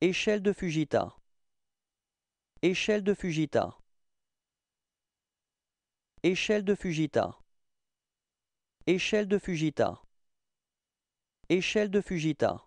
Échelle de Fujita. Échelle de Fujita. Échelle de Fujita. Échelle de Fujita. Échelle de Fujita.